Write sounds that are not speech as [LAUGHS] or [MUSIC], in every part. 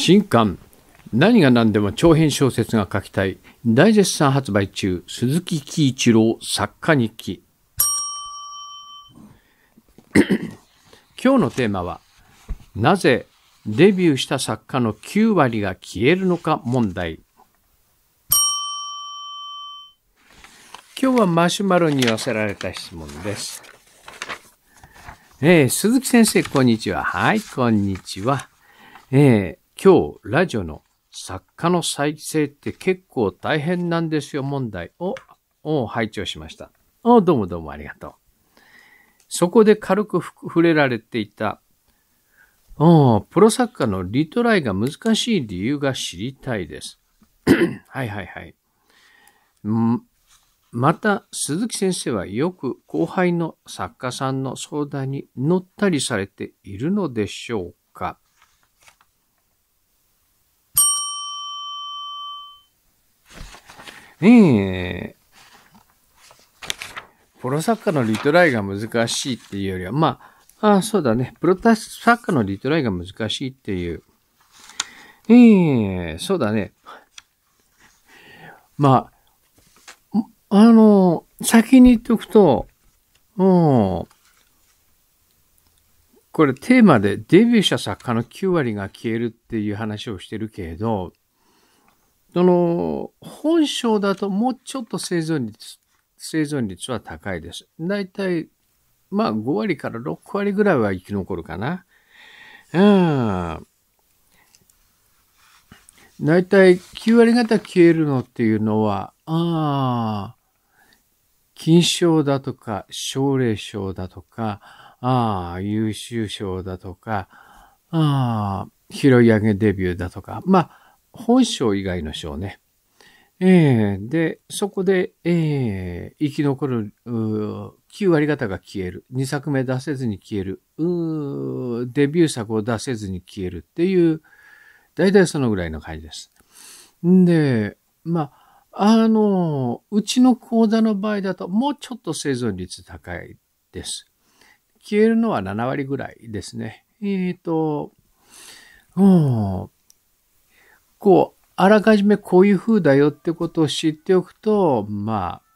新刊何が何でも長編小説が書きたい大絶賛発売中鈴木喜一郎作家日記 [COUGHS] 今日のテーマはなぜデビューした作家の9割が消えるのか問題今日はマシュマロに寄せられた質問です。えー、鈴木先生、こんにちは。はい、こんにちは。えー、今日、ラジオの作家の再生って結構大変なんですよ問題を、を拝聴しました。あどうもどうもありがとう。そこで軽く触れられていた、プロ作家のリトライが難しい理由が知りたいです。[CLEARS THROAT] はいはいはい。また、鈴木先生はよく後輩の作家さんの相談に乗ったりされているのでしょうええプロサッカーのリトライが難しいっていうよりは、まあ、あそうだね。プロサッカーのリトライが難しいっていう。ええそうだね。まあ、あの、先に言っておくと、うん、これテーマでデビューした作家の9割が消えるっていう話をしてるけれど、その、本省だともうちょっと生存率、生存率は高いです。だいたい、まあ5割から6割ぐらいは生き残るかな。うん。だいたい9割方消えるのっていうのは、ああ、金賞だとか、奨励賞だとか、ああ、優秀賞だとか、ああ、拾い上げデビューだとか、まあ、本省以外の省ね。えー、で、そこで、えー、生き残る、9割方が消える。2作目出せずに消える。デビュー作を出せずに消えるっていう、大体そのぐらいの感じです。んで、まあ、あの、うちの講座の場合だと、もうちょっと生存率高いです。消えるのは7割ぐらいですね。えっ、ー、と、うん、構あらかじめこういう風だよってことを知っておくと、まあ、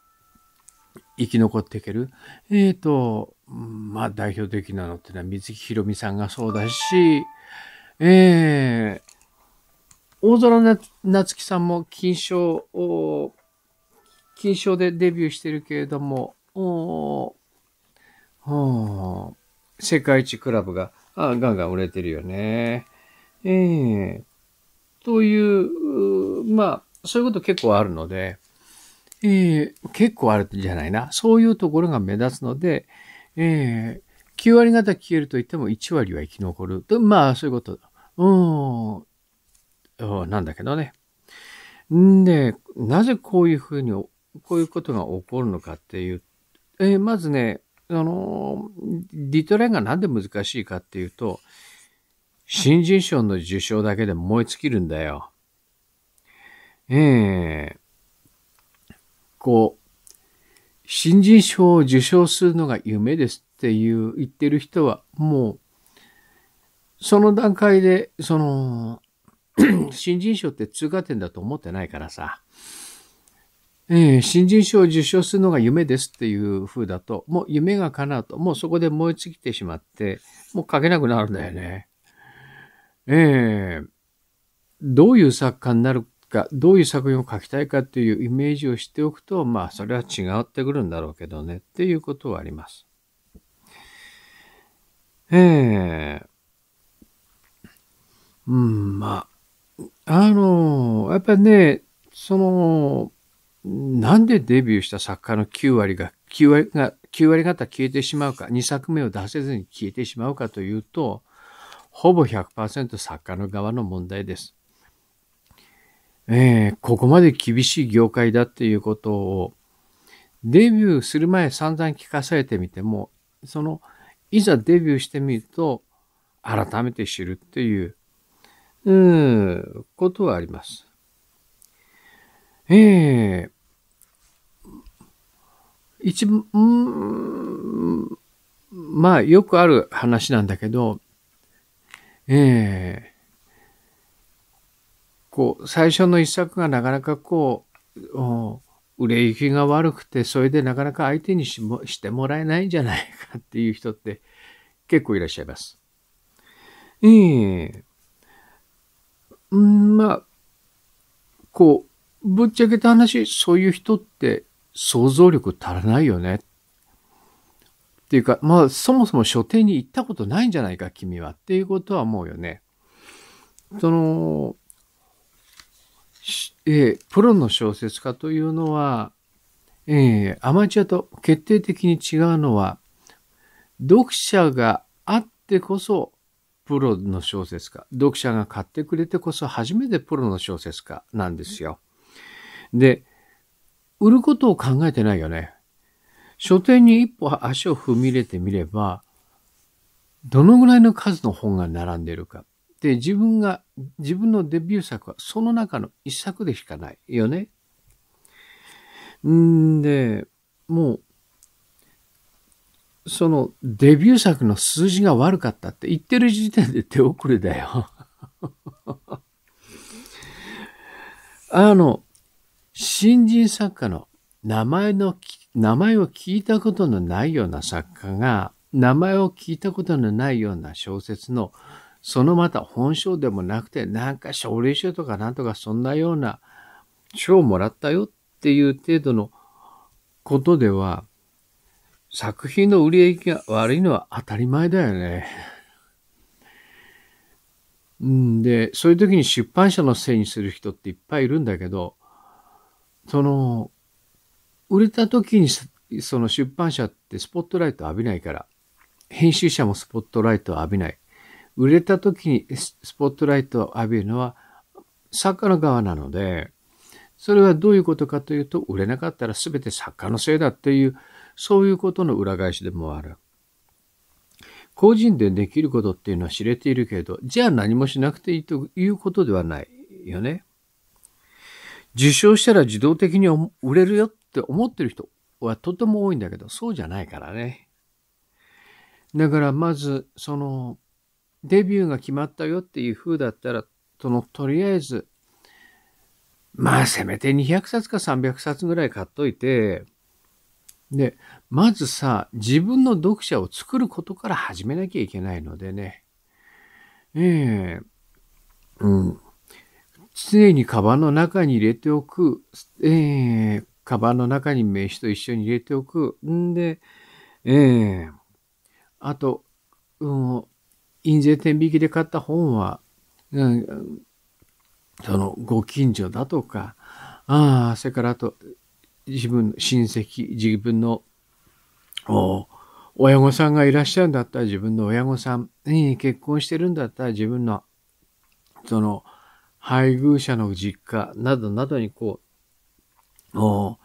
生き残っていける。えっ、ー、と、まあ代表的なのってのは水木ひろみさんがそうだし、えー、大空なつきさんも金賞を、金賞でデビューしてるけれども、お世界一クラブがあガンガン売れてるよね。ええーという、まあ、そういうこと結構あるので、えー、結構あるじゃないな。そういうところが目立つので、えー、9割方消えると言っても1割は生き残る。とまあ、そういうこと。うん。なんだけどね。んで、なぜこういうふうに、こういうことが起こるのかっていう、えー、まずね、あの、リトライがなんで難しいかっていうと、新人賞の受賞だけで燃え尽きるんだよ。ええー、こう、新人賞を受賞するのが夢ですっていう言ってる人は、もう、その段階で、その、[CLEARS THROAT] 新人賞って通過点だと思ってないからさ。えー、新人賞を受賞するのが夢ですっていう風だと、もう夢が叶うと、もうそこで燃え尽きてしまって、もう書けなくなるんだよね。えー、どういう作家になるか、どういう作品を書きたいかというイメージをしておくと、まあ、それは違ってくるんだろうけどね、っていうことはあります。ええー、うん、まあ、あの、やっぱりね、その、なんでデビューした作家の9割が、9割が、9割方消えてしまうか、2作目を出せずに消えてしまうかというと、ほぼ100%作家の側の問題です。えー、ここまで厳しい業界だっていうことを、デビューする前散々聞かされてみても、その、いざデビューしてみると、改めて知るっていう、うん、ことはあります。ええー、一、うん、まあよくある話なんだけど、ええこう、最初の一作がなかなかこう、売れ行きが悪くて、それでなかなか相手にしもしてもらえないんじゃないかっていう人って結構いらっしゃいます。ええー。んまあ、こう、ぶっちゃけた話、そういう人って想像力足らないよねっていうか、まあ、そもそも書店に行ったことないんじゃないか、君は。っていうことは思うよね。その、えー、プロの小説家というのは、えー、アマチュアと決定的に違うのは、読者があってこそプロの小説家、読者が買ってくれてこそ初めてプロの小説家なんですよ。で、売ることを考えてないよね。書店に一歩足を踏み入れてみれば、どのぐらいの数の本が並んでいるか。で、自分が、自分のデビュー作はその中の一作でしかないよね。んで、もう、そのデビュー作の数字が悪かったって言ってる時点で手遅れだよ。[LAUGHS] あの、新人作家の名前の聞名前を聞いたことのないような作家が、名前を聞いたことのないような小説の、そのまた本性でもなくて、なんか奨励賞とかなんとかそんなような賞をもらったよっていう程度のことでは、作品の売り上げが悪いのは当たり前だよね。んで、そういう時に出版社のせいにする人っていっぱいいるんだけど、その、売れた時にその出版社ってスポットライト浴びないから、編集者もスポットライトを浴びない。売れた時にスポットライトを浴びるのは作家の側なので、それはどういうことかというと、売れなかったら全て作家のせいだっていう、そういうことの裏返しでもある。個人でできることっていうのは知れているけれど、じゃあ何もしなくていいということではないよね。受賞したら自動的に売れるよっって思ってる人はとても多いんだけど、そうじゃないからね。だからまず、その、デビューが決まったよっていう風だったら、その、とりあえず、まあ、せめて200冊か300冊ぐらい買っといて、で、まずさ、自分の読者を作ることから始めなきゃいけないのでね。ええー、うん。常にカバンの中に入れておく、ええー、カバンの中に名刺と一緒に入れておく。んで、ええー、あと、うん、印税天引きで買った本は、うん、その、ご近所だとか、ああ、それからあと、自分、親戚、自分の、お親御さんがいらっしゃるんだったら自分の親御さん、え結婚してるんだったら自分の、その、配偶者の実家などなどにこう、を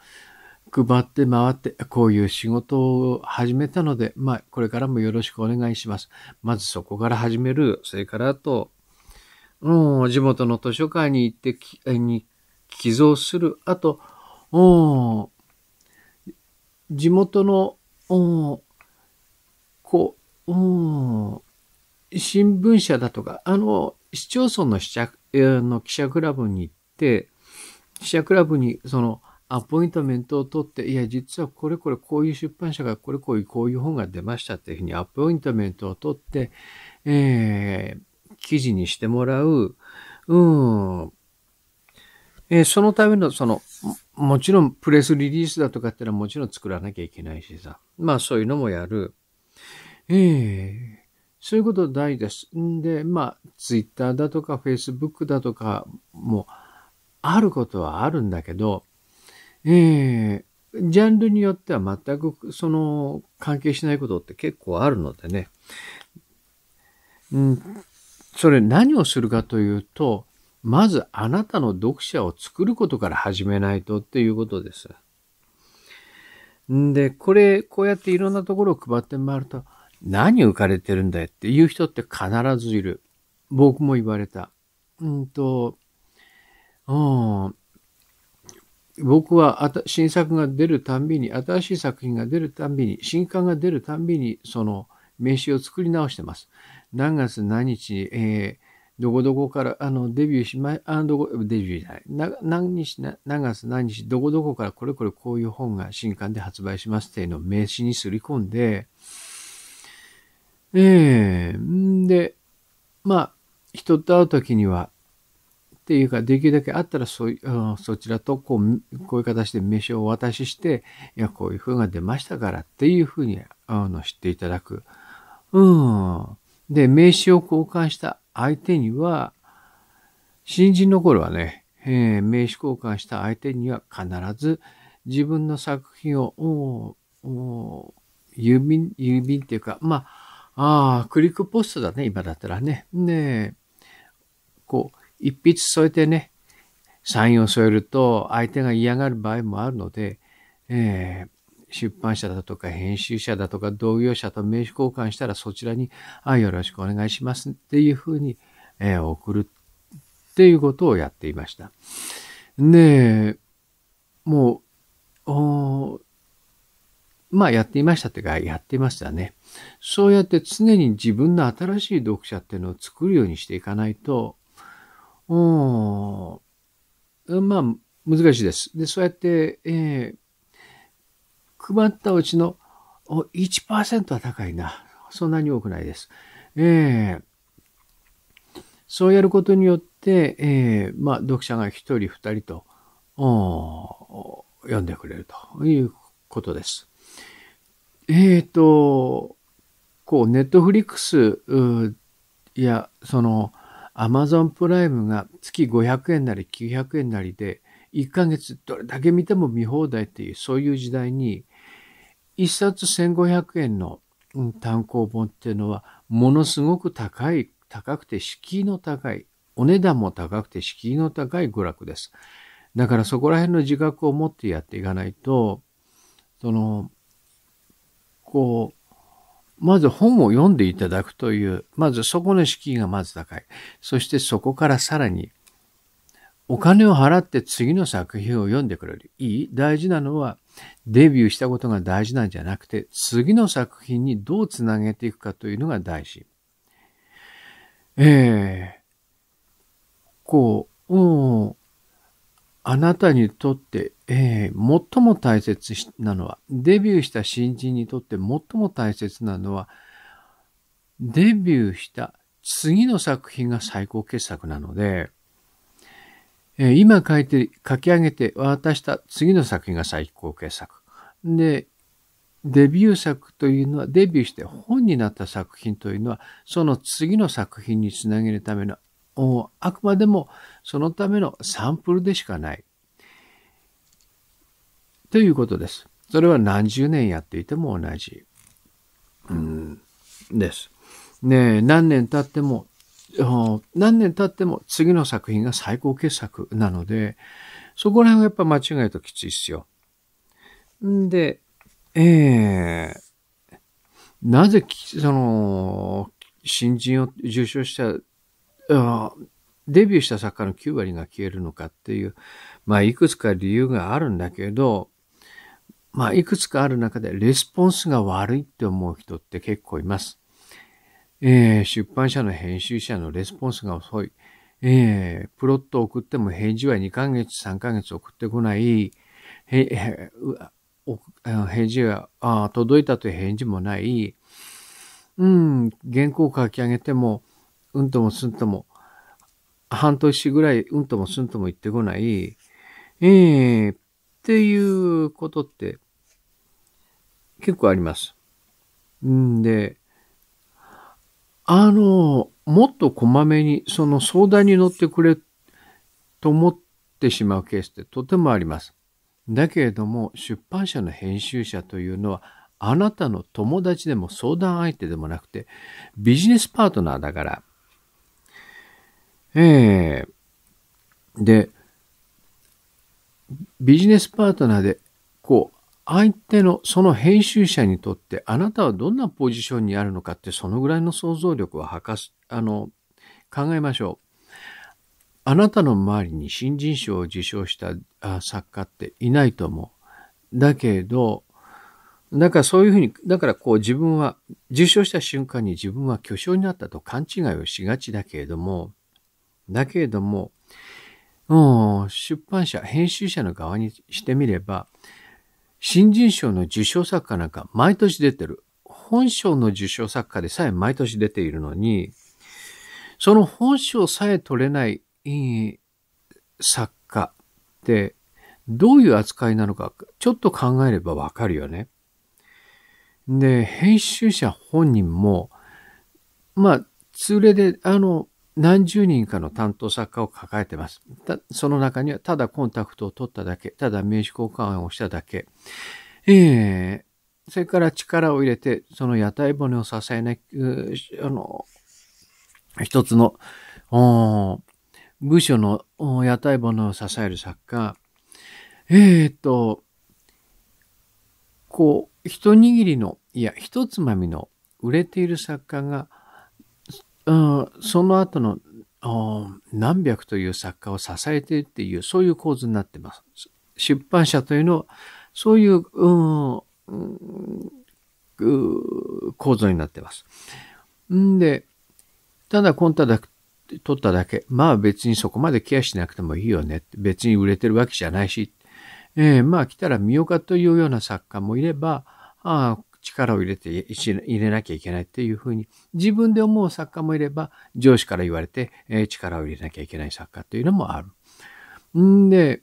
配って回って、こういう仕事を始めたので、まあ、これからもよろしくお願いします。まずそこから始める。それからあと、うん、地元の図書館に行ってき、に寄贈する。あと、うん、地元の、うん、こう、うん、新聞社だとか、あの、市町村の記の記者クラブに行って、記者クラブに、その、アポイントメントを取って、いや、実はこれこれこういう出版社がこれこういうこういう本が出ましたっていうふうにアポイントメントを取って、えー、記事にしてもらう。うん。えー、そのための、その、もちろんプレスリリースだとかってのはもちろん作らなきゃいけないしさ。まあそういうのもやる。ええー、そういうこと大事です。んで、まあ、ツイッターだとか、フェイスブックだとかも、あることはあるんだけど、えー、ジャンルによっては全くその関係しないことって結構あるのでね。うん、それ何をするかというと、まずあなたの読者を作ることから始めないとっていうことです。んで、これ、こうやっていろんなところを配って回ると、何浮かれてるんだよっていう人って必ずいる。僕も言われた。うんと、うん、僕は新作が出るたんびに、新しい作品が出るたんびに、新刊が出るたんびに、その名刺を作り直してます。何月何日、えー、どこどこから、あの、デビューしま、あどこ、デビューじゃない、な何日な、何月何日、どこどこからこれこれこういう本が新刊で発売しますっていうのを名刺にすり込んで、ええー、んで、まあ、人と会うときには、っていうか、できるだけあったらそ、うそちらとこう、こういう形で名刺をお渡しして、いや、こういう風が出ましたからっていう風に、あの、知っていただく。うん。で、名刺を交換した相手には、新人の頃はね、えー、名刺交換した相手には必ず自分の作品を、郵便、郵便っていうか、まあ、ああ、クリックポストだね、今だったらね。ねこう、一筆添えてね、サインを添えると相手が嫌がる場合もあるので、えー、出版社だとか編集者だとか同業者と名刺交換したらそちらに、あ、よろしくお願いしますっていうふうに、えー、送るっていうことをやっていました。で、もう、まあやっていましたってか、やっていましたね。そうやって常に自分の新しい読者っていうのを作るようにしていかないと、うん。まあ、難しいです。で、そうやって、えー、配ったうちの1%は高いな。そんなに多くないです。えー、そうやることによって、えー、まあ、読者が1人2人と、読んでくれるということです。えっ、ー、と、こう、ネットフリックスや、その、Amazon プライムが月500円なり900円なりで、1ヶ月どれだけ見ても見放題っていう、そういう時代に、1冊1500円の単行本っていうのは、ものすごく高い、高くて敷居の高い、お値段も高くて敷居の高い娯楽です。だからそこら辺の自覚を持ってやっていかないと、その、こう、まず本を読んでいただくという、まずそこの敷居がまず高い。そしてそこからさらに、お金を払って次の作品を読んでくれる。いい大事なのは、デビューしたことが大事なんじゃなくて、次の作品にどうつなげていくかというのが大事。えー、こう、うん、あなたにとってえー、最も大切なのは、デビューした新人にとって最も大切なのは、デビューした次の作品が最高傑作なので、えー、今書いて、書き上げて渡した次の作品が最高傑作。で、デビュー作というのは、デビューして本になった作品というのは、その次の作品につなげるための、あくまでもそのためのサンプルでしかない。ということです。それは何十年やっていても同じ、うん、です。ね何年経っても、何年経っても次の作品が最高傑作なので、そこら辺はやっぱ間違えときついっすよ。んで、えー、なぜ、その、新人を受賞したあ、デビューした作家の9割が消えるのかっていう、まあ、いくつか理由があるんだけど、まあ、いくつかある中でレスポンスが悪いって思う人って結構います。えー、出版社の編集者のレスポンスが遅い。えー、プロット送っても返事は2ヶ月、3ヶ月送ってこない。返事はあ、届いたという返事もない。うん、原稿を書き上げても、うんともすんとも、半年ぐらいうんともすんとも言ってこない。えー、っていうことって結構あります。んで、あの、もっとこまめに、その相談に乗ってくれと思ってしまうケースってとてもあります。だけれども、出版社の編集者というのは、あなたの友達でも相談相手でもなくて、ビジネスパートナーだから。ええー、で、ビジネスパートナーで、こう、相手のその編集者にとってあなたはどんなポジションにあるのかってそのぐらいの想像力をはかす、あの、考えましょう。あなたの周りに新人賞を受賞した作家っていないと思う。だけど、だからそういうふうに、だからこう自分は、受賞した瞬間に自分は巨匠になったと勘違いをしがちだけれども、だけれども、もう出版社、編集者の側にしてみれば、新人賞の受賞作家なんか毎年出てる。本賞の受賞作家でさえ毎年出ているのに、その本賞さえ取れない作家ってどういう扱いなのかちょっと考えればわかるよね。で、編集者本人も、まあ、通例で、あの、何十人かの担当作家を抱えてます。その中には、ただコンタクトを取っただけ、ただ名刺交換をしただけ、えー、それから力を入れて、その屋台骨を支えなきあの、一つの、部署の屋台骨を支える作家、えー、っと、こう、一握りの、いや、一つまみの売れている作家が、うん、その後の何百という作家を支えてっていう、そういう構図になってます。出版社というのは、そういう、うんうん、構造になってます。んで、ただコンタだけ取っただけ。まあ別にそこまでケアしなくてもいいよね。別に売れてるわけじゃないし。えー、まあ来たら見ようかというような作家もいれば、ああ、力を入れて入れなきゃいけないっていうふうに自分で思う作家もいれば上司から言われて力を入れなきゃいけない作家というのもある。んで、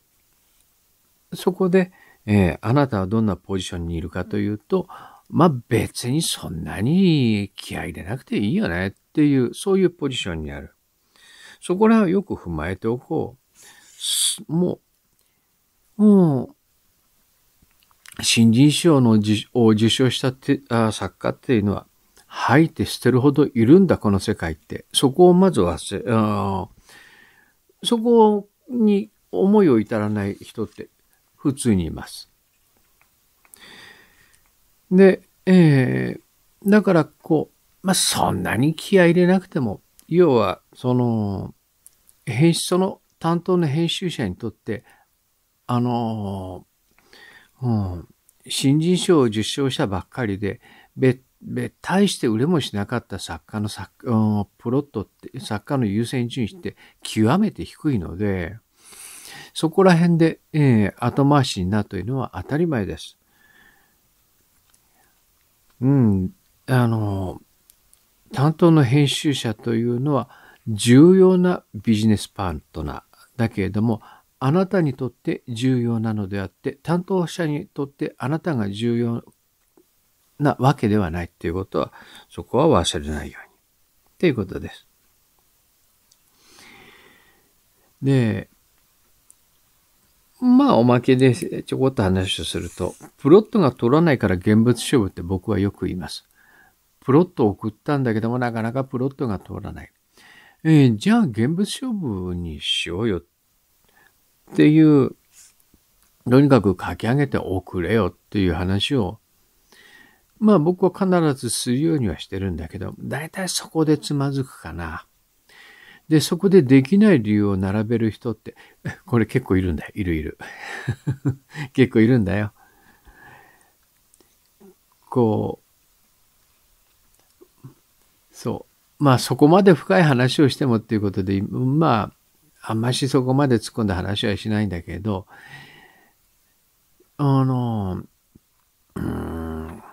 そこで、えー、あなたはどんなポジションにいるかというと、まあ別にそんなに気合入れなくていいよねっていう、そういうポジションにある。そこらをよく踏まえておこう。もう、もう、新人賞のを受賞したてあ作家っていうのは、吐いて捨てるほどいるんだ、この世界って。そこをまず忘れ、あそこに思いを至らない人って普通にいます。で、えー、だからこう、まあ、そんなに気合い入れなくても、要は、その、編集、その担当の編集者にとって、あのー、うん、新人賞を受賞したばっかりで、べ、べ、大して売れもしなかった作家の作、うん、プロットって、作家の優先順位って極めて低いので、そこら辺で、えー、後回しになるというのは当たり前です。うん、あの、担当の編集者というのは重要なビジネスパートナーだけれども、あなたにとって重要なのであって、担当者にとってあなたが重要なわけではないっていうことは、そこは忘れないように。っていうことです。で、まあ、おまけでちょこっと話をすると、プロットが取らないから現物勝負って僕はよく言います。プロットを送ったんだけども、なかなかプロットが通らない。えー、じゃあ現物勝負にしようよってっていう、とにかく書き上げておくれよっていう話を、まあ僕は必ずするようにはしてるんだけど、だいたいそこでつまずくかな。で、そこでできない理由を並べる人って、[LAUGHS] これ結構いるんだよ。いるいる。[LAUGHS] 結構いるんだよ。こう、そう。まあそこまで深い話をしてもっていうことで、まあ、あんましそこまで突っ込んだ話はしないんだけど、あの、うん、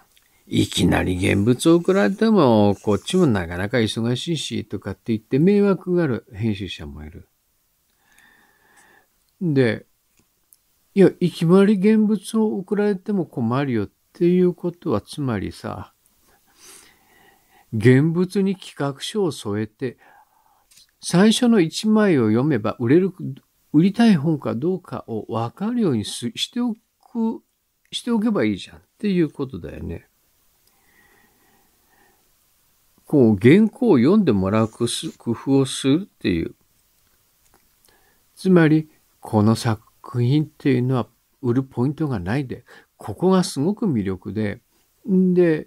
いきなり現物を送られても、こっちもなかなか忙しいし、とかって言って迷惑がある編集者もいる。で、いや、いきなり現物を送られても困るよっていうことは、つまりさ、現物に企画書を添えて、最初の1枚を読めば売れる、売りたい本かどうかを分かるようにしておく、しておけばいいじゃんっていうことだよね。こう、原稿を読んでもらう工夫をするっていう。つまり、この作品っていうのは売るポイントがないで、ここがすごく魅力で、んで、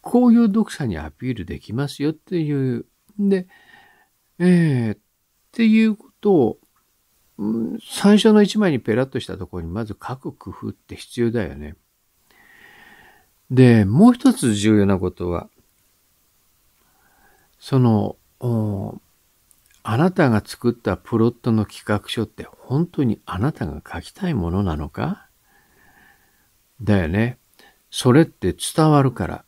こういう読者にアピールできますよっていう。で、ええー、っていうことを、最初の一枚にペラッとしたところにまず書く工夫って必要だよね。で、もう一つ重要なことは、その、あなたが作ったプロットの企画書って本当にあなたが書きたいものなのかだよね。それって伝わるから。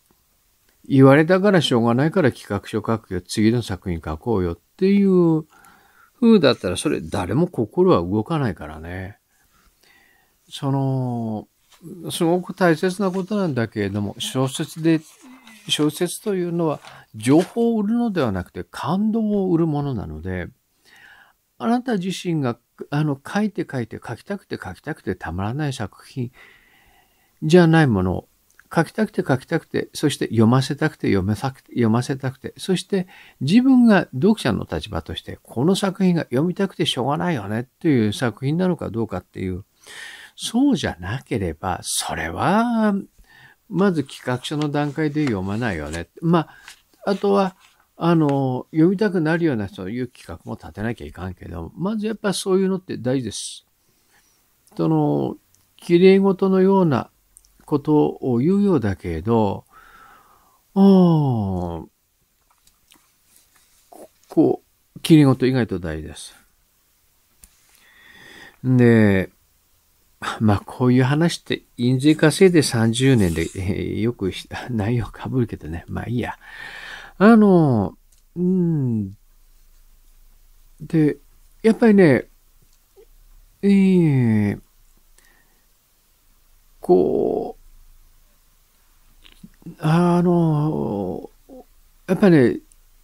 言われたからしょうがないから企画書書くよ、次の作品書こうよっていう風だったら、それ誰も心は動かないからね。その、すごく大切なことなんだけれども、小説で、小説というのは情報を売るのではなくて感動を売るものなので、あなた自身があの書いて書いて書きたくて書きたくてたまらない作品じゃないもの書きたくて書きたくて、そして読ませたくて読めさくて、読ませたくて、そして自分が読者の立場として、この作品が読みたくてしょうがないよねっていう作品なのかどうかっていう、そうじゃなければ、それは、まず企画書の段階で読まないよね。まあ、あとは、あの、読みたくなるようなそういう企画も立てなきゃいかんけど、まずやっぱそういうのって大事です。その、綺麗事のようなことを言うようだけれど、ああ、こう、切り事意外と大事です。で、まあ、こういう話って、印税稼いで30年で、えー、よく [LAUGHS] 内容かぶるけどね。まあいいや。あの、うん。で、やっぱりね、ええー、こう、あの、やっぱり、ね、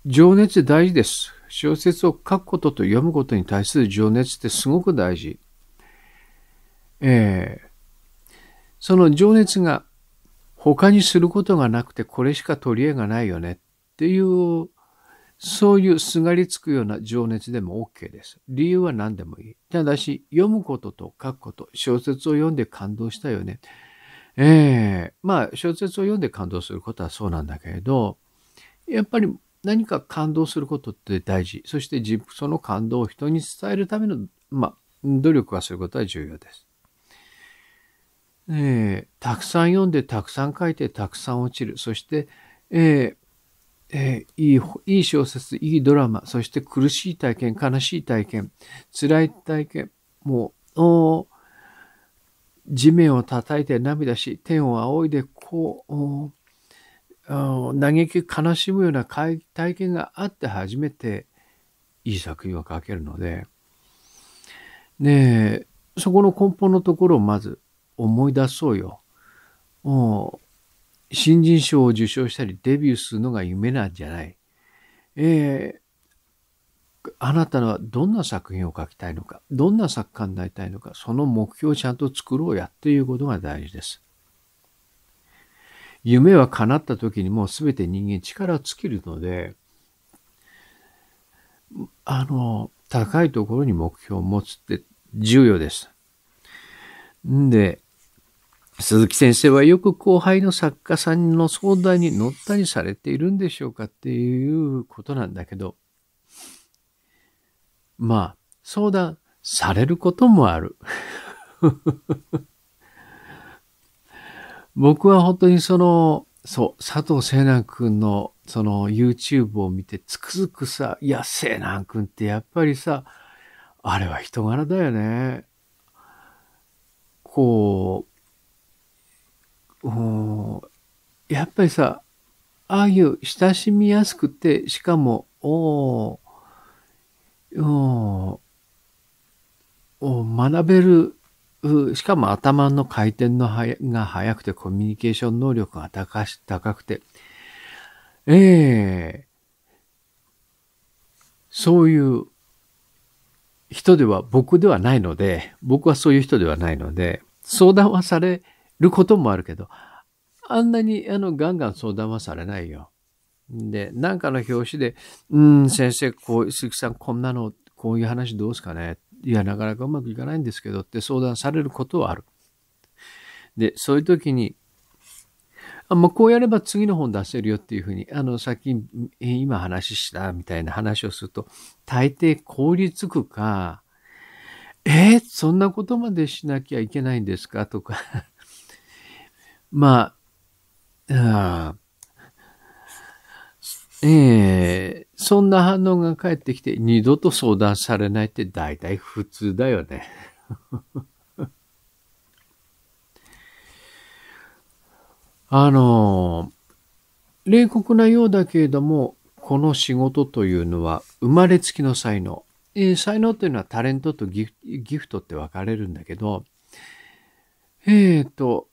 情熱大事です。小説を書くことと読むことに対する情熱ってすごく大事。えー、その情熱が他にすることがなくてこれしか取り柄がないよねっていう、そういうすがりつくような情熱でも OK です。理由は何でもいい。ただし、読むことと書くこと、小説を読んで感動したよね。ええー、まあ小説を読んで感動することはそうなんだけれどやっぱり何か感動することって大事そしてその感動を人に伝えるための、まあ、努力はすることは重要です。えー、たくさん読んでたくさん書いてたくさん落ちるそして、えーえー、いいいい小説いいドラマそして苦しい体験悲しい体験辛い体験もう地面を叩いて涙し、天を仰いでこう、嘆き悲しむような体験があって初めていい作品を書けるので、ねえ、そこの根本のところをまず思い出そうよ。新人賞を受賞したりデビューするのが夢なんじゃない。えあなたはどんな作品を書きたいのか、どんな作家になりたいのか、その目標をちゃんと作ろうやっていうことが大事です。夢は叶った時にもう全て人間力尽きるので、あの、高いところに目標を持つって重要です。んで、鈴木先生はよく後輩の作家さんの相談に乗ったりされているんでしょうかっていうことなんだけど、まあ、相談されることもある。[LAUGHS] 僕は本当にその、そう、佐藤聖南くんのその YouTube を見てつくづくさ、いや、聖南くんってやっぱりさ、あれは人柄だよね。こう、うん、やっぱりさ、ああいう親しみやすくて、しかも、おを学べる、しかも頭の回転のが速くてコミュニケーション能力が高し高くて、ええそういう人では僕ではないので、僕はそういう人ではないので、相談はされることもあるけど、あんなにあのガンガン相談はされないよ。で、なんかの表紙で、うん、先生、こう、鈴木さん、こんなの、こういう話どうですかねいや、なかなかうまくいかないんですけどって相談されることはある。で、そういう時に、あまあ、こうやれば次の本出せるよっていうふうに、あの、さっき、今話したみたいな話をすると、大抵凍りつくか、えー、そんなことまでしなきゃいけないんですかとか [LAUGHS] まあ、あええー、そんな反応が返ってきて二度と相談されないって大体普通だよね。[LAUGHS] あの、冷酷なようだけれども、この仕事というのは生まれつきの才能。えー、才能というのはタレントとギフギフトって分かれるんだけど、えっ、ー、と、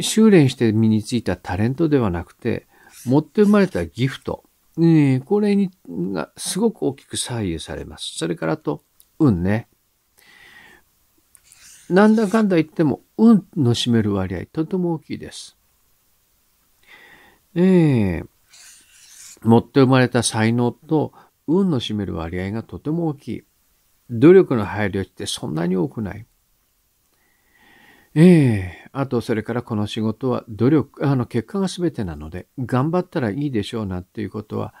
修練して身についたタレントではなくて、持って生まれたギフト。ね、これにがすごく大きく左右されます。それからと、運ね。なんだかんだ言っても、運の占める割合、とても大きいです。ええ持って生まれた才能と運の占める割合がとても大きい。努力の配慮ってそんなに多くない。ええあと、それからこの仕事は努力、あの、結果が全てなので、頑張ったらいいでしょうなんていうことは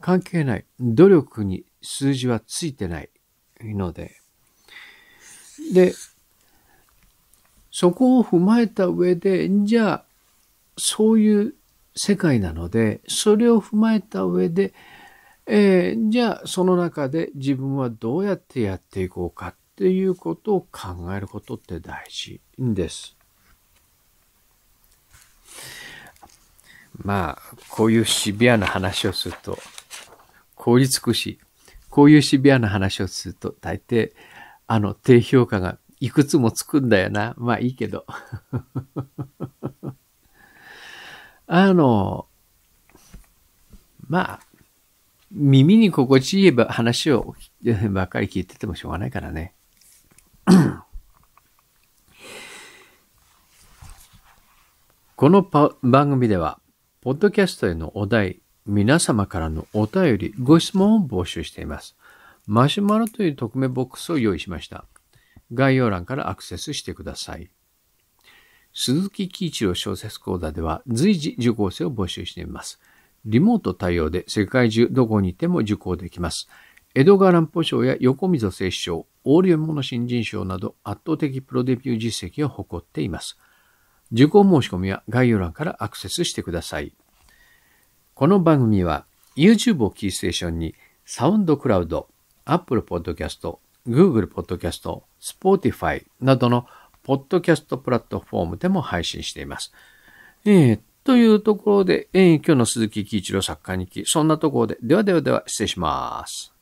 関係ない。努力に数字はついてないので。で、そこを踏まえた上で、じゃあ、そういう世界なので、それを踏まえた上で、えー、じゃあその中で自分はどうやってやっていこうかっていうことを考えることって大事です。まあ、こういうシビアな話をすると、凍りつくし、こういうシビアな話をすると、大抵、あの、低評価がいくつもつくんだよな。まあいいけど。[LAUGHS] あの、まあ、耳に心地いい話をばっかり聞いててもしょうがないからね。[CLEARS THROAT] この番組では、ポッドキャストへのお題、皆様からのお便り、ご質問を募集しています。マシュマロという匿名ボックスを用意しました。概要欄からアクセスしてください。鈴木喜一郎小説講座では随時受講生を募集しています。リモート対応で世界中どこにいても受講できます。江戸川乱歩賞や横溝正賞、大ー物の新人賞など圧倒的プロデビュー実績を誇っています。受講申し込みは概要欄からアクセスしてください。この番組は YouTube をキーステーションにサウンドクラウド、Apple Podcast、Google Podcast、Spotify などのポッドキャストプラットフォームでも配信しています。えー、というところで、えー、今日の鈴木喜一郎作家日記、そんなところで、ではではでは失礼します。